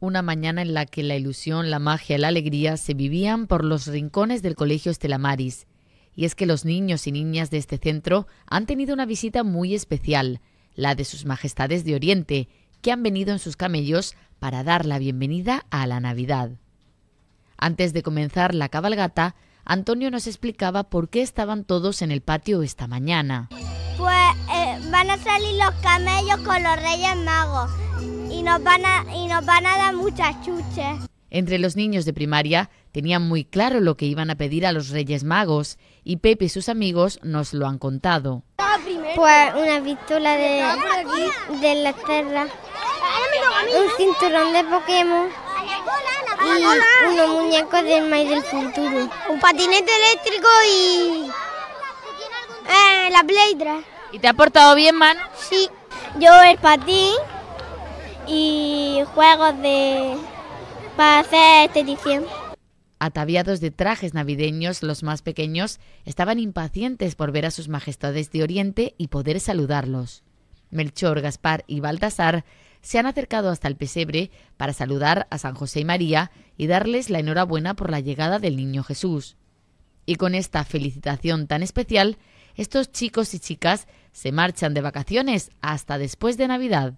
una mañana en la que la ilusión, la magia, y la alegría se vivían por los rincones del Colegio Estelamaris. Y es que los niños y niñas de este centro han tenido una visita muy especial, la de sus majestades de Oriente, que han venido en sus camellos para dar la bienvenida a la Navidad. Antes de comenzar la cabalgata, Antonio nos explicaba por qué estaban todos en el patio esta mañana. Pues van a salir los camellos con los Reyes Magos y nos van a, y nos van a dar muchas chuches. Entre los niños de primaria tenían muy claro lo que iban a pedir a los Reyes Magos y Pepe y sus amigos nos lo han contado. Pues una pistola de, de la tierra, un cinturón de Pokémon y unos muñecos del maíz del futuro. Un patinete eléctrico y eh, la playdra". ¿Y te ha portado bien, man? Sí. Yo el patín, y juegos de para hacer edición. Ataviados de trajes navideños, los más pequeños estaban impacientes por ver a sus majestades de Oriente y poder saludarlos. Melchor, Gaspar y Baltasar se han acercado hasta el pesebre para saludar a San José y María y darles la enhorabuena por la llegada del niño Jesús. Y con esta felicitación tan especial, estos chicos y chicas se marchan de vacaciones hasta después de Navidad.